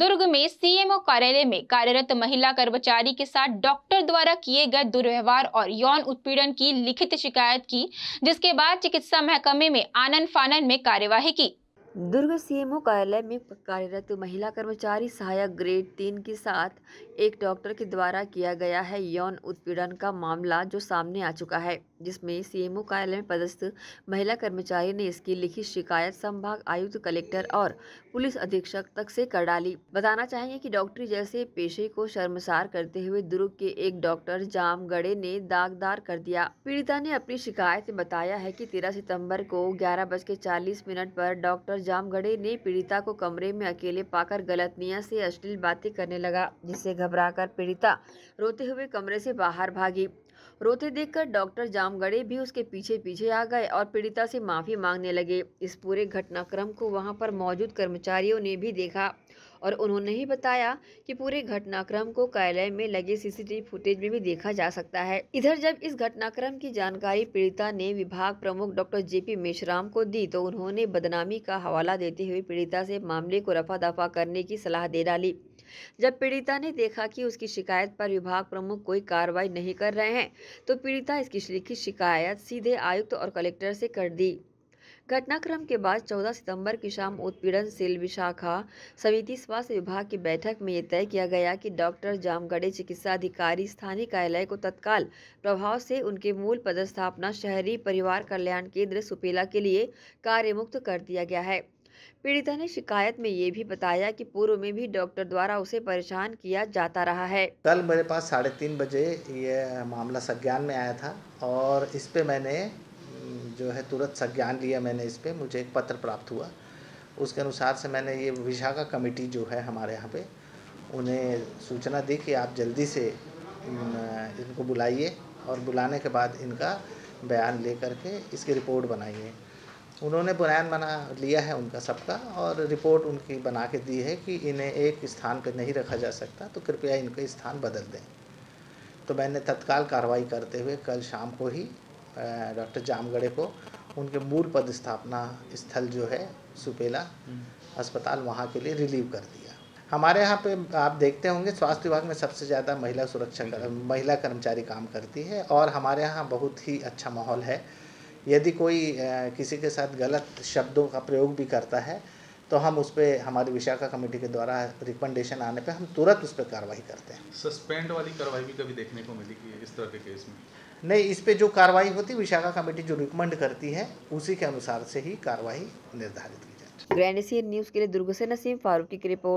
दुर्ग में सीएमओ कार्यालय में कार्यरत महिला कर्मचारी के साथ डॉक्टर द्वारा किए गए दुर्व्यवहार और यौन उत्पीड़न की लिखित शिकायत की जिसके बाद चिकित्सा महकमे में आनन फानन में कार्यवाही की दुर्ग सीएमओ कार्यालय में कार्यरत महिला कर्मचारी सहायक ग्रेड तीन के साथ एक डॉक्टर के द्वारा किया गया है यौन उत्पीड़न का मामला जो सामने आ चुका है जिसमें सीएमओ कार्यालय में पदस्थ महिला कर्मचारी ने इसकी लिखित शिकायत संभाग आयुक्त कलेक्टर और पुलिस अधीक्षक तक से कर डाली बताना चाहेंगे कि डॉक्टरी जैसे पेशे को शर्मसार करते हुए दुर्ग के एक डॉक्टर जामगड़े ने दागदार कर दिया पीड़िता ने अपनी शिकायत में बताया है की तेरह सितम्बर को ग्यारह बज के चालीस मिनट पर डॉक्टर जामगढ़े ने पीड़िता को कमरे में अकेले पाकर गलत निया से अश्लील बातें करने लगा जिससे घबराकर पीड़िता रोते हुए कमरे से बाहर भागी रोते देखकर डॉक्टर जामगड़े भी उसके पीछे पीछे आ गए और पीड़िता से माफ़ी मांगने लगे इस पूरे घटनाक्रम को वहाँ पर मौजूद कर्मचारियों ने भी देखा और उन्होंने ही बताया कि पूरे घटनाक्रम को कार्यालय में लगे सीसीटीवी फुटेज में भी देखा जा सकता है इधर जब इस घटनाक्रम की जानकारी पीड़िता ने विभाग प्रमुख डॉक्टर जेपी मेशराम को दी तो उन्होंने बदनामी का हवाला देते हुए पीड़िता से मामले को रफा दफा करने की सलाह दे डाली जब पीड़िता ने देखा कि उसकी शिकायत पर विभाग प्रमुख कोई कार्रवाई नहीं कर रहे हैं तो पीड़िता इसकी लिखित शिकायत सीधे आयुक्त और कलेक्टर से कर दी घटनाक्रम के बाद 14 सितंबर की शाम उत्पीड़न सेल विशाखा समिति स्वास्थ्य विभाग की बैठक में यह तय किया गया कि डॉक्टर जामगढ़े चिकित्सा अधिकारी स्थानीय कार्यालय को तत्काल प्रभाव से उनके मूल पदस्थापना शहरी परिवार कल्याण केंद्र सुपेला के लिए कार्यमुक्त कर दिया गया है पीड़िता ने शिकायत में ये भी बताया कि पूर्व में भी डॉक्टर द्वारा उसे परेशान किया जाता रहा है कल मेरे पास साढ़े तीन बजे ये मामला संज्ञान में आया था और इस पर मैंने जो है तुरंत संज्ञान लिया मैंने इस पर मुझे एक पत्र प्राप्त हुआ उसके अनुसार से मैंने ये विशाखा कमेटी जो है हमारे यहाँ पे उन्हें सूचना दी कि आप जल्दी से इनको बुलाइए और बुलाने के बाद इनका बयान ले करके इसकी रिपोर्ट बनाइए उन्होंने बुनियान बना लिया है उनका सबका और रिपोर्ट उनकी बना के दी है कि इन्हें एक स्थान पर नहीं रखा जा सकता तो कृपया इनके स्थान बदल दें तो मैंने तत्काल कार्रवाई करते हुए कल शाम को ही डॉक्टर जामगढ़े को उनके मूल पद स्थापना स्थल जो है सुपेला हम्म। अस्पताल वहाँ के लिए रिलीव कर दिया हमारे यहाँ पे आप देखते होंगे स्वास्थ्य विभाग में सबसे ज़्यादा महिला सुरक्षा कर, महिला कर्मचारी काम करती है और हमारे यहाँ बहुत ही अच्छा माहौल है यदि कोई किसी के साथ गलत शब्दों का प्रयोग भी करता है तो हम उस पर हमारी विशाखा कमेटी के द्वारा रिकमेंडेशन आने पे हम तुरंत उस पर कार्रवाई करते हैं सस्पेंड वाली कार्रवाई भी कभी देखने को मिली कि इस तरह के केस में नहीं इस पे जो कार्रवाई होती विशाखा कमेटी जो रिकमेंड करती है उसी के अनुसार से ही कार्रवाई निर्धारित की जाती है ग्रैंड न्यूज़ के लिए दुर्ग नसीम फारूकी की रिपोर्ट